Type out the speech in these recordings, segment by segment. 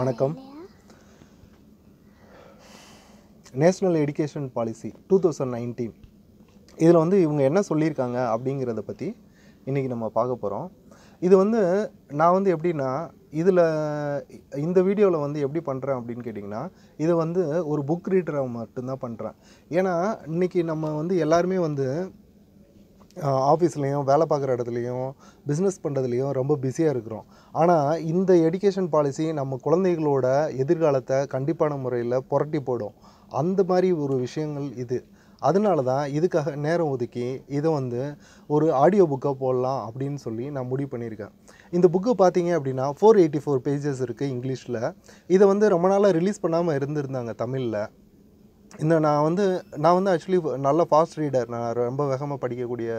வணக்கம் national education policy two thousand nineteen இதில் வந்து இவங்க என்ன சொல்லியிருக்காங்க அப்படிங்கிறத பற்றி இன்றைக்கி நம்ம பார்க்க போகிறோம் இது வந்து நான் வந்து எப்படின்னா இதில் இந்த வீடியோவில் வந்து எப்படி பண்ணுறேன் அப்படின்னு கேட்டிங்கன்னா இது வந்து ஒரு புக் ரீடராக மட்டும்தான் பண்ணுறேன் ஏன்னா இன்றைக்கி நம்ம வந்து எல்லாருமே வந்து ஆஃபீஸ்லேயும் வேலை பார்க்குற இடத்துலையும் பிஸ்னஸ் பண்ணுறதுலையும் ரொம்ப பிஸியாக இருக்கிறோம் ஆனால் இந்த எடுக்கேஷன் பாலிசி நம்ம குழந்தைகளோட எதிர்காலத்தை கண்டிப்பான முறையில் புரட்டி போடும் அந்த மாதிரி ஒரு விஷயங்கள் இது அதனால தான் இதுக்காக நேரம் ஒதுக்கி இதை வந்து ஒரு ஆடியோ புக்காக போடலாம் அப்படின்னு சொல்லி நான் முடிவு பண்ணியிருக்கேன் இந்த புக்கு பார்த்தீங்க அப்படின்னா ஃபோர் எயிட்டி ஃபோர் பேஜஸ் இருக்குது இங்கிலீஷில் இதை வந்து ரொம்ப நாளாக ரிலீஸ் பண்ணாமல் இருந்திருந்தாங்க தமிழில் இந்த நான் வந்து நான் வந்து ஆக்சுவலி நல்ல ஃபாஸ்ட் ரீடர் நான் ரொம்ப வேகமாக படிக்கக்கூடிய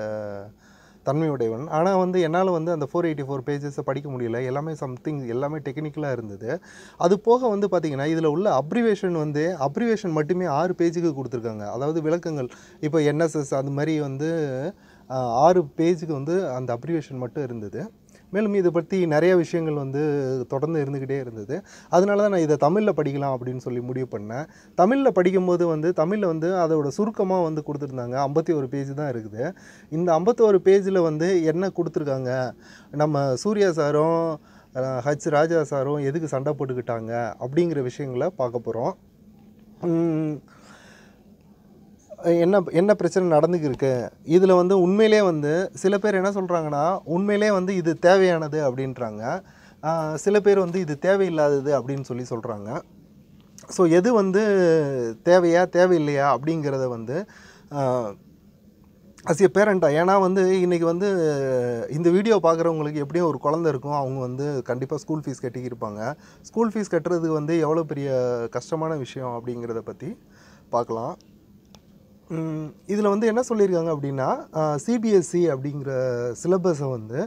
தன்மை உடையவன் ஆனால் வந்து என்னால் வந்து அந்த ஃபோர் எயிட்டி ஃபோர் பேஜஸை படிக்க முடியல எல்லாமே சம்திங் எல்லாமே டெக்னிக்கலாக இருந்தது அது போக வந்து பார்த்திங்கன்னா இதில் உள்ள அப்ரிவேஷன் வந்து அப்ரிவேஷன் மட்டுமே ஆறு பேஜுக்கு கொடுத்துருக்காங்க அதாவது விளக்கங்கள் இப்போ என்எஸ்எஸ் அது மாதிரி வந்து ஆறு பேஜுக்கு வந்து அந்த அப்ரிவேஷன் மட்டும் இருந்தது மேலும் இதை பற்றி நிறைய விஷயங்கள் வந்து தொடர்ந்து இருந்துக்கிட்டே இருந்தது அதனால தான் நான் இதை தமிழில் படிக்கலாம் அப்படின்னு சொல்லி முடிவு பண்ணேன் தமிழில் படிக்கும்போது வந்து தமிழில் வந்து அதோட சுருக்கமாக வந்து கொடுத்துருந்தாங்க ஐம்பத்தி ஒரு பேஜ் தான் இருக்குது இந்த ஐம்பத்தோரு பேஜில் வந்து என்ன கொடுத்துருக்காங்க நம்ம சூர்யா சாரும் ஹச் ராஜா சாரும் எதுக்கு சண்டை போட்டுக்கிட்டாங்க அப்படிங்கிற விஷயங்களை பார்க்க போகிறோம் என்ன என்ன பிரச்சனை நடந்துக்கு இருக்கு இதில் வந்து உண்மையிலே வந்து சில பேர் என்ன சொல்கிறாங்கன்னா உண்மையிலே வந்து இது தேவையானது அப்படின்றாங்க சில பேர் வந்து இது தேவையில்லாதது அப்படின்னு சொல்லி சொல்கிறாங்க ஸோ எது வந்து தேவையா தேவையில்லையா அப்படிங்கிறத வந்து அசிய பேரண்டா பேரண்ட்டாக ஏன்னா வந்து இன்றைக்கி வந்து இந்த வீடியோ பார்க்குறவங்களுக்கு எப்படியும் ஒரு குழந்த இருக்கும் அவங்க வந்து கண்டிப்பாக ஸ்கூல் ஃபீஸ் கட்டிக்கிருப்பாங்க ஸ்கூல் ஃபீஸ் கட்டுறதுக்கு வந்து எவ்வளோ பெரிய கஷ்டமான விஷயம் அப்படிங்கிறத பற்றி பார்க்கலாம் இதில் வந்து என்ன சொல்லியிருக்காங்க அப்படின்னா சிபிஎஸ்சி e அப்படிங்கிற சிலபஸை வந்து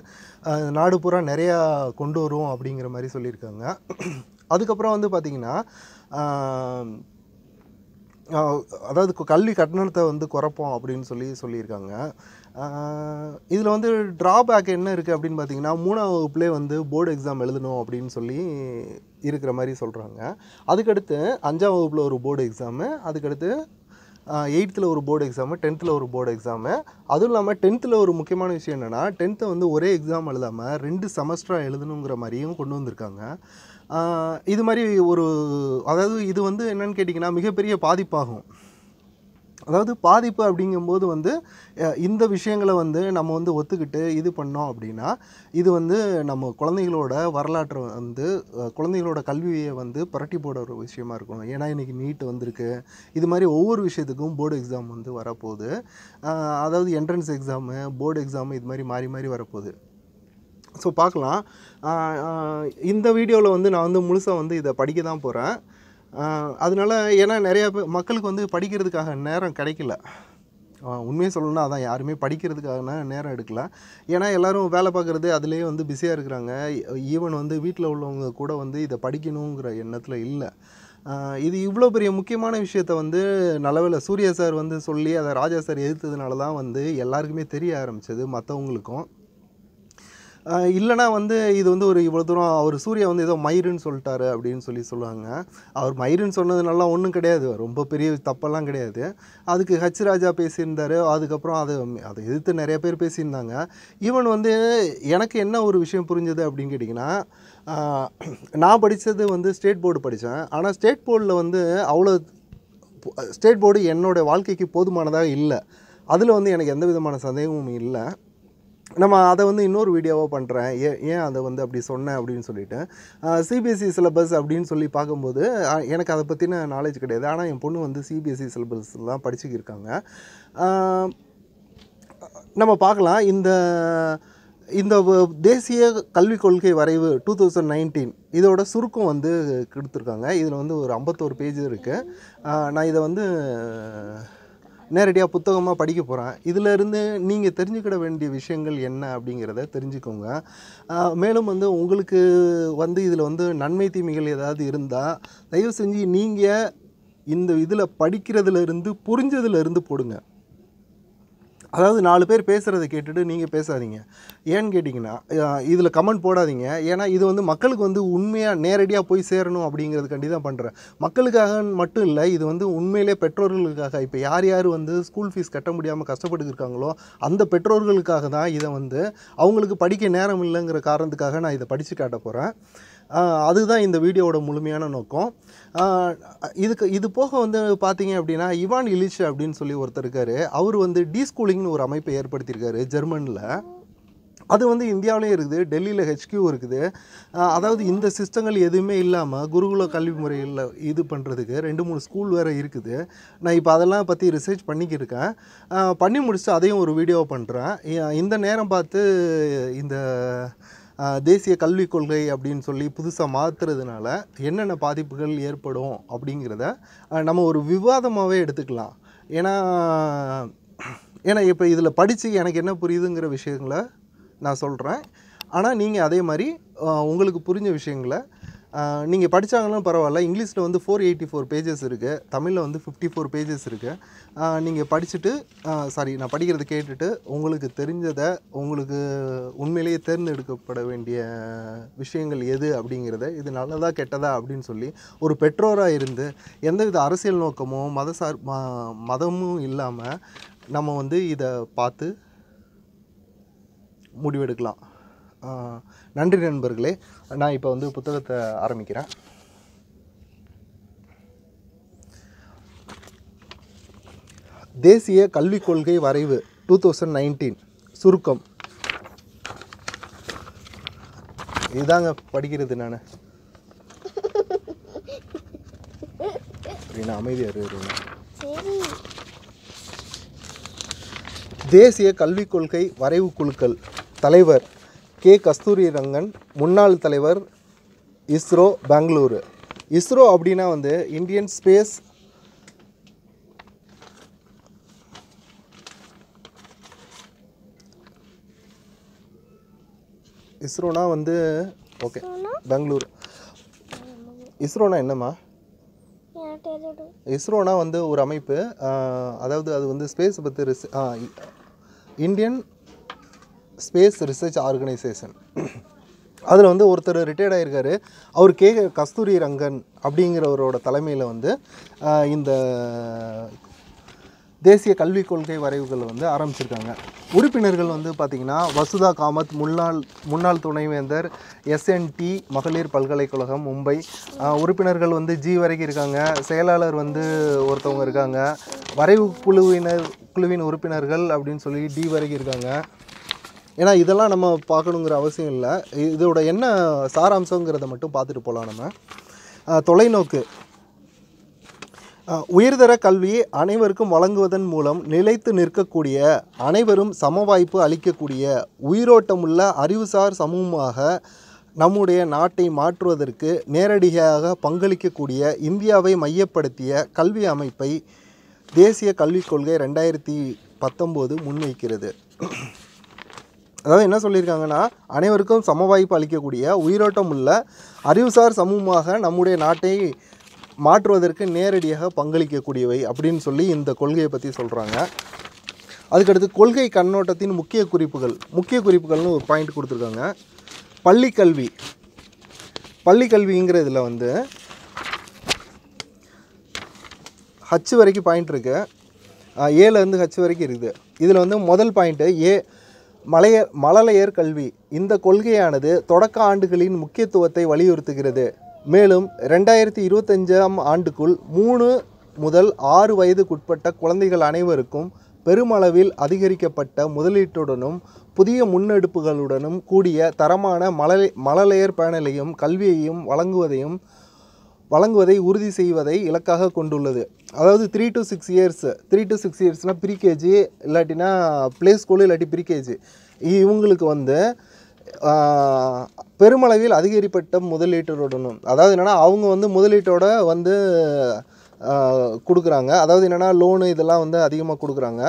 நாடு பூரா நிறையா கொண்டு வரும் அப்படிங்கிற மாதிரி சொல்லியிருக்காங்க அதுக்கப்புறம் வந்து பார்த்திங்கன்னா அதாவது கல்வி கட்டணத்தை வந்து குறைப்போம் அப்படின்னு சொல்லி சொல்லியிருக்காங்க இதில் வந்து ட்ராபேக் என்ன இருக்குது அப்படின்னு பார்த்தீங்கன்னா மூணாவது வகுப்புலேயே வந்து போர்டு எக்ஸாம் எழுதணும் அப்படின்னு சொல்லி இருக்கிற மாதிரி சொல்கிறாங்க அதுக்கடுத்து அஞ்சாம் வகுப்பில் ஒரு போர்டு எக்ஸாமு அதுக்கடுத்து எயித்தில் ஒரு போர்டு எக்ஸாமு டென்த்தில் ஒரு போர்டு எக்ஸாமு அதுவும் இல்லாமல் டென்த்தில் ஒரு முக்கியமான விஷயம் என்னென்னா டென்த்தை வந்து ஒரே எக்ஸாம் எழுதாமல் ரெண்டு செமஸ்டராக எழுதணுங்கிற மாதிரியும் கொண்டு வந்திருக்காங்க இது மாதிரி ஒரு அதாவது இது வந்து என்னென்னு கேட்டிங்கன்னா மிகப்பெரிய பாதிப்பாகும் அதாவது பாதிப்பு அப்படிங்கும்போது வந்து இந்த விஷயங்களை வந்து நம்ம வந்து ஒத்துக்கிட்டு இது பண்ணோம் அப்படின்னா இது வந்து நம்ம குழந்தைகளோட வரலாற்றை வந்து குழந்தைகளோட கல்வியை வந்து புரட்டி போட ஒரு விஷயமா இருக்கும் ஏன்னா இன்றைக்கி நீட் வந்திருக்கு இது மாதிரி ஒவ்வொரு விஷயத்துக்கும் போர்டு எக்ஸாம் வந்து வரப்போகுது அதாவது என்ட்ரன்ஸ் எக்ஸாமு போர்டு எக்ஸாமு இது மாதிரி மாறி மாறி வரப்போகுது ஸோ பார்க்கலாம் இந்த வீடியோவில் வந்து நான் வந்து முழுசாக வந்து இதை படிக்க தான் போகிறேன் அதனால ஏன்னா நிறையா பேர் மக்களுக்கு வந்து படிக்கிறதுக்காக நேரம் கிடைக்கல உண்மையை சொல்லணும்னா அதான் யாருமே படிக்கிறதுக்காகனா நேரம் எடுக்கல ஏன்னா எல்லோரும் வேலை பார்க்குறது அதுலேயே வந்து பிஸியாக இருக்கிறாங்க ஈவன் வந்து வீட்டில் உள்ளவங்க கூட வந்து இதை படிக்கணுங்கிற எண்ணத்தில் இல்லை இது இவ்வளோ பெரிய முக்கியமான விஷயத்த வந்து நல்லவேளை சூர்யா சார் வந்து சொல்லி அதை ராஜா சார் எதிர்த்ததுனால தான் வந்து எல்லாருக்குமே தெரிய ஆரம்பித்தது மற்றவங்களுக்கும் இல்லைனா வந்து இது வந்து ஒரு இவ்வளோ தூரம் அவர் சூர்யா வந்து ஏதோ மயிருன்னு சொல்லிட்டாரு அப்படின்னு சொல்லி சொல்லுவாங்க அவர் மயிருன்னு சொன்னதுனால ஒன்றும் கிடையாது ரொம்ப பெரிய தப்பெல்லாம் கிடையாது அதுக்கு ஹச் ராஜா பேசியிருந்தார் அதுக்கப்புறம் அது அதை எதிர்த்து நிறைய பேர் பேசியிருந்தாங்க ஈவன் வந்து எனக்கு என்ன ஒரு விஷயம் புரிஞ்சது அப்படின்னு கேட்டிங்கன்னா நான் படித்தது வந்து ஸ்டேட் போர்டு படித்தேன் ஆனால் ஸ்டேட் போர்டில் வந்து அவ்வளோ ஸ்டேட் போர்டு என்னோடய வாழ்க்கைக்கு போதுமானதாக இல்லை அதில் வந்து எனக்கு எந்த விதமான சந்தேகமும் இல்லை நம்ம அதை வந்து இன்னொரு வீடியோவாக பண்ணுறேன் ஏ ஏன் அதை வந்து அப்படி சொன்னேன் அப்படின்னு சொல்லிவிட்டு சிபிஎஸ்சி சிலபஸ் e அப்படின்னு சொல்லி பார்க்கும்போது எனக்கு அதை பற்றின நாலேஜ் கிடையாது ஆனால் என் பொண்ணு வந்து சிபிஎஸ்சி சிலபஸ்லாம் e தான் படிச்சுக்கிருக்காங்க நம்ம பார்க்கலாம் இந்த இந்த தேசிய கல்விக் கொள்கை வரைவு டூ தௌசண்ட் நைன்டீன் இதோட சுருக்கம் வந்து கொடுத்துருக்காங்க இதில் வந்து ஒரு ஐம்பத்தோரு பேஜ் இருக்குது நான் இதை வந்து நேரடியாக புத்தகமாக படிக்க போகிறேன் இதிலிருந்து நீங்கள் தெரிஞ்சுக்கிட வேண்டிய விஷயங்கள் என்ன அப்படிங்கிறத தெரிஞ்சுக்கோங்க மேலும் வந்து உங்களுக்கு வந்து இதில் வந்து நன்மை தீமைகள் ஏதாவது இருந்தால் தயவு செஞ்சு நீங்கள் இந்த இதில் படிக்கிறதுலேருந்து புரிஞ்சதுலேருந்து போடுங்க அதாவது நாலு பேர் பேசுகிறத கேட்டுட்டு நீங்கள் பேசாதீங்க ஏன்னு கேட்டிங்கன்னா இதில் கமெண்ட் போடாதீங்க ஏன்னா இது வந்து மக்களுக்கு வந்து உண்மையாக நேரடியாக போய் சேரணும் அப்படிங்கிறதுக்காண்டி தான் பண்ணுறேன் மக்களுக்காக மட்டும் இல்லை இது வந்து உண்மையிலே பெற்றோர்களுக்காக இப்போ யார் யார் வந்து ஸ்கூல் ஃபீஸ் கட்ட முடியாமல் கஷ்டப்பட்டு இருக்காங்களோ அந்த பெற்றோர்களுக்காக தான் இதை வந்து அவங்களுக்கு படிக்க நேரம் இல்லைங்கிற காரணத்துக்காக நான் இதை படித்து காட்ட போகிறேன் அதுதான் இந்த வீடியோவோட முழுமையான நோக்கம் இதுக்கு இது போக வந்து பார்த்தீங்க அப்படின்னா இவான் இலிச் அப்படின்னு சொல்லி ஒருத்தர் இருக்கார் அவர் வந்து டீ ஸ்கூலிங்னு ஒரு அமைப்பை ஏற்படுத்தியிருக்காரு ஜெர்மனில் அது வந்து இந்தியாவிலையும் இருக்குது டெல்லியில் ஹெச்கியூ இருக்குது அதாவது இந்த சிஸ்டங்கள் எதுவுமே இல்லாமல் குருகுல கல்வி முறையில் இது பண்ணுறதுக்கு ரெண்டு மூணு ஸ்கூல் வேறு இருக்குது நான் இப்போ அதெல்லாம் பற்றி ரிசர்ச் பண்ணிக்கிருக்கேன் பண்ணி முடிச்சுட்டு அதையும் ஒரு வீடியோ பண்ணுறேன் இந்த நேரம் பார்த்து இந்த தேசிய கல்விக் கொள்கை அப்படின்னு சொல்லி புதுசாக மாற்றுறதுனால என்னென்ன பாதிப்புகள் ஏற்படும் அப்படிங்கிறத நம்ம ஒரு விவாதமாகவே எடுத்துக்கலாம் ஏன்னா ஏன்னா இப்போ இதில் படித்து எனக்கு என்ன புரியுதுங்கிற விஷயங்களை நான் சொல்கிறேன் ஆனால் நீங்கள் அதே மாதிரி உங்களுக்கு புரிஞ்ச விஷயங்களை நீங்கள் படித்தாங்களும் பரவாயில்ல இங்கிலீஷில் வந்து ஃபோர் எயிட்டி ஃபோர் பேஜஸ் இருக்குது தமிழில் வந்து ஃபிஃப்டி ஃபோர் பேஜஸ் இருக்குது நீங்கள் படிச்சுட்டு சாரி நான் படிக்கிறத கேட்டுட்டு உங்களுக்கு தெரிஞ்சதை உங்களுக்கு உண்மையிலேயே தேர்ந்தெடுக்கப்பட வேண்டிய விஷயங்கள் எது அப்படிங்கிறத இது நல்லதா கெட்டதா அப்படின்னு சொல்லி ஒரு பெற்றோராக இருந்து எந்தவித அரசியல் நோக்கமோ மத சார் மதமும் இல்லாமல் நம்ம வந்து இதை பார்த்து முடிவெடுக்கலாம் நன்றி நண்பர்களே நான் இப்போ வந்து புத்தகத்தை ஆரம்பிக்கிறேன் தேசிய கல்விக் கொள்கை வரைவு டூ தௌசண்ட் நைன்டீன் சுருக்கம் இதுதாங்க படிக்கிறது நான் அமைதியாக தேசிய கல்விக் கொள்கை வரைவு குழுக்கள் தலைவர் கே கஸ்தூரி ரங்கன் முன்னாள் தலைவர் இஸ்ரோ பெங்களூரு இஸ்ரோ அப்படின்னா வந்து இந்தியன் ஸ்பேஸ் இஸ்ரோனா வந்து ஓகே பெங்களூர் இஸ்ரோனா என்னம்மா இஸ்ரோனா வந்து ஒரு அமைப்பு அதாவது அது வந்து ஸ்பேஸ் பற்றி ரிஸ் இந்தியன் ஸ்பேஸ் ரிசர்ச் ஆர்கனைசேஷன் அதில் வந்து ஒருத்தர் ரிட்டையர்ட் ஆகியிருக்காரு அவர் கே கஸ்தூரி ரங்கன் அப்படிங்கிறவரோட தலைமையில் வந்து இந்த தேசிய கல்விக் கொள்கை வரைவுகள் வந்து ஆரம்பிச்சிருக்காங்க உறுப்பினர்கள் வந்து பார்த்திங்கன்னா வசுதா காமத் முன்னாள் முன்னாள் துணைவேந்தர் எஸ்என்டி மகளிர் பல்கலைக்கழகம் மும்பை உறுப்பினர்கள் வந்து ஜி வரைக்கும் இருக்காங்க செயலாளர் வந்து ஒருத்தவங்க இருக்காங்க வரைவு குழுவினர் குழுவின் உறுப்பினர்கள் அப்படின்னு சொல்லி டி வரைக்கும் இருக்காங்க ஏன்னா இதெல்லாம் நம்ம பார்க்கணுங்கிற அவசியம் இல்லை இதோட என்ன சாராம்சங்கிறத மட்டும் பார்த்துட்டு போகலாம் நம்ம தொலைநோக்கு உயர்தர கல்வி அனைவருக்கும் வழங்குவதன் மூலம் நிலைத்து நிற்கக்கூடிய அனைவரும் சம வாய்ப்பு அளிக்கக்கூடிய உயிரோட்டமுள்ள அறிவுசார் சமூகமாக நம்முடைய நாட்டை மாற்றுவதற்கு நேரடியாக பங்களிக்கக்கூடிய இந்தியாவை மையப்படுத்திய கல்வி அமைப்பை தேசிய கல்விக் கொள்கை ரெண்டாயிரத்தி பத்தொம்போது முன்வைக்கிறது அதாவது என்ன சொல்லியிருக்காங்கன்னா அனைவருக்கும் சம வாய்ப்பு அளிக்கக்கூடிய உயிரோட்டம் உள்ள அறிவுசார் சமூகமாக நம்முடைய நாட்டை மாற்றுவதற்கு நேரடியாக பங்களிக்கக்கூடியவை அப்படின்னு சொல்லி இந்த கொள்கையை பற்றி சொல்கிறாங்க அதுக்கடுத்து கொள்கை கண்ணோட்டத்தின் முக்கிய குறிப்புகள் முக்கிய குறிப்புகள்னு ஒரு பாயிண்ட் கொடுத்துருக்காங்க பள்ளிக்கல்வி கல்வி பள்ளி கல்விங்கிற இதில் வந்து ஹச் வரைக்கும் பாயிண்ட் இருக்குது ஏலேருந்து ஹச் வரைக்கும் இருக்குது இதில் வந்து முதல் பாயிண்ட்டு ஏ மலைய மழலையர் கல்வி இந்த கொள்கையானது தொடக்க ஆண்டுகளின் முக்கியத்துவத்தை வலியுறுத்துகிறது மேலும் ரெண்டாயிரத்தி இருபத்தஞ்சாம் ஆண்டுக்குள் மூணு முதல் ஆறு வயதுக்குட்பட்ட குழந்தைகள் அனைவருக்கும் பெருமளவில் அதிகரிக்கப்பட்ட முதலீட்டுடனும் புதிய முன்னெடுப்புகளுடனும் கூடிய தரமான மழலை மழலையர் பேனலையும் கல்வியையும் வழங்குவதையும் வழங்குவதை உறுதி செய்வதை இலக்காக கொண்டுள்ளது அதாவது three to six years three to six இயர்ஸ்னால் ப்ரீகேஜி இல்லாட்டினா ப்ளே ஸ்கூலு இல்லாட்டி ப்ரீகேஜி இவங்களுக்கு வந்து பெருமளவில் அதிகரிப்பட்ட முதலீட்டருடனும் அதாவது என்னென்னா அவங்க வந்து முதலீட்டோட வந்து கொடுக்குறாங்க அதாவது என்னென்னா லோனு இதெல்லாம் வந்து அதிகமாக கொடுக்குறாங்க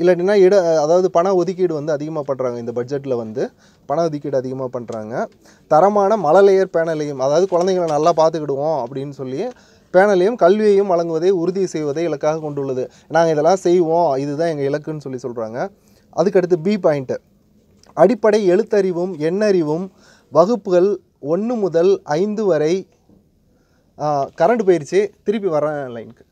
இல்லாட்டினா இட அதாவது பண ஒதுக்கீடு வந்து அதிகமாக பண்ணுறாங்க இந்த பட்ஜெட்டில் வந்து பண ஒதுக்கீடு அதிகமாக பண்ணுறாங்க தரமான மழலையர் பேனலையும் அதாவது குழந்தைங்களை நல்லா பார்த்துக்கிடுவோம் அப்படின்னு சொல்லி பேனலையும் கல்வியையும் வழங்குவதை உறுதி செய்வதை இலக்காக கொண்டுள்ளது நாங்கள் இதெல்லாம் செய்வோம் இதுதான் எங்கள் இலக்குன்னு சொல்லி சொல்கிறாங்க அதுக்கடுத்து பி பாயிண்ட்டு அடிப்படை எழுத்தறிவும் எண்ணறிவும் வகுப்புகள் ஒன்று முதல் ஐந்து வரை கரண்ட் போயிடுச்சு திருப்பி வரேன் லைனுக்கு